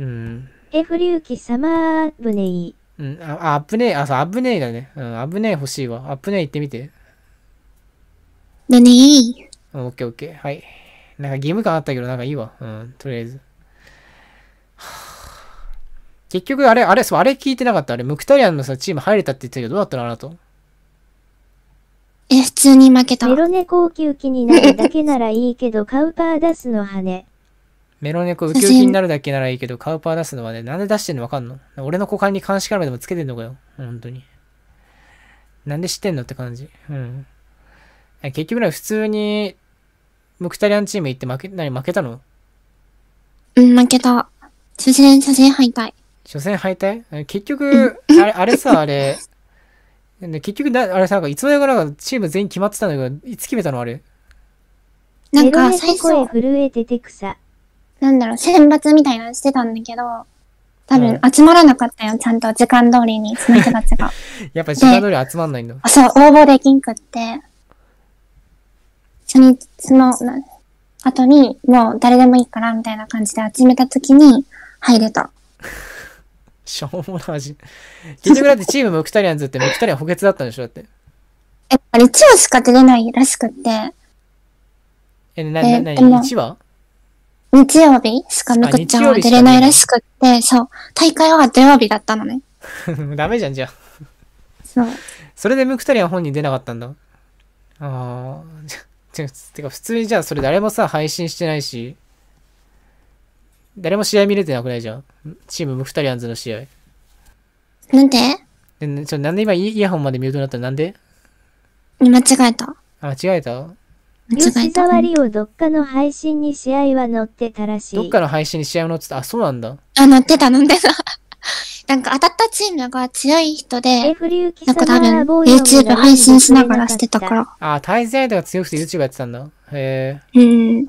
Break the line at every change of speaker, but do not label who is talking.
うん。
え、不隆起様、あぶねい。
うん、あ、あぶねえ、あ、そう、あぶねえだね。うん、あぶねえ欲しいわ。あぶねえ行ってみて。
だねい。
うオッケーオッケー。はい。なんか義務感あったけど、なんかいいわ。うん、とりあえず。結局、あれ、あれ、そう、あれ聞いてなかった。あれ、ムクタリアンのさ、チーム入れたって言ってたけど、どうだったのあなた。
え、普通に負けた。メロ級気になるだけならいいけど、カウパー出すの羽。
メロネコウキウキになるだけならいいけど、カウパー出すのはね、なんで出してんのわかんの俺の股間に監視カメラでもつけてんのかよ。本当に。なんで知ってんのって感じ。うん。結局ね、普通に、ムクタリアンチーム行って負け、なに負けたの
うん、負けた。初戦、初戦敗退。
初戦敗退結局、あれ、あれさ、あれ、結局あれさ、なんか、いつの間からかチーム全員決まってたんだけど、いつ決めたのあれなんか、最初。
震えてて草。なんだろう、選抜みたいなのしてたんだけど、多分集まらなかったよ、ちゃんと時間通りに、その人たちが。
やっぱ時間通り集まんないんだ。あ、
そう、応募できんくって、初日の後に、もう誰でもいいから、みたいな感じで集めた時に入れた。
しょうもない味。結局だってチームムクタリアンズってムクタリアン補欠だったんでしょだって。っ
ぱり1話しか出れないらしくって。
え、な、な、な、1話
日曜日しかむくちゃんは出れないらしくって、そう。大会は土曜日だったのね。
ダメじゃん、じゃあ。そう。それでムクタリは本人出なかったんだ。ああ。てか、普通にじゃあそれ誰もさ、配信してないし、誰も試合見れてなくないじゃん。チームムクタリアンズの試合。なんででちょなんで今イヤホンまでミュートになったのなんで
間違えた。
あ、間違えた
代わりをどっかの配信に試合は載ってたらしい。どっか
の配信に試合を載ってた。あ、そうなんだ。あ、載ってた、
載ってた。なんか当たったチームが強い人で、なんか多分 YouTube 配信しながらしてたから。
あ、対戦相手が強くて YouTube やってたんだ。へ
え。うん。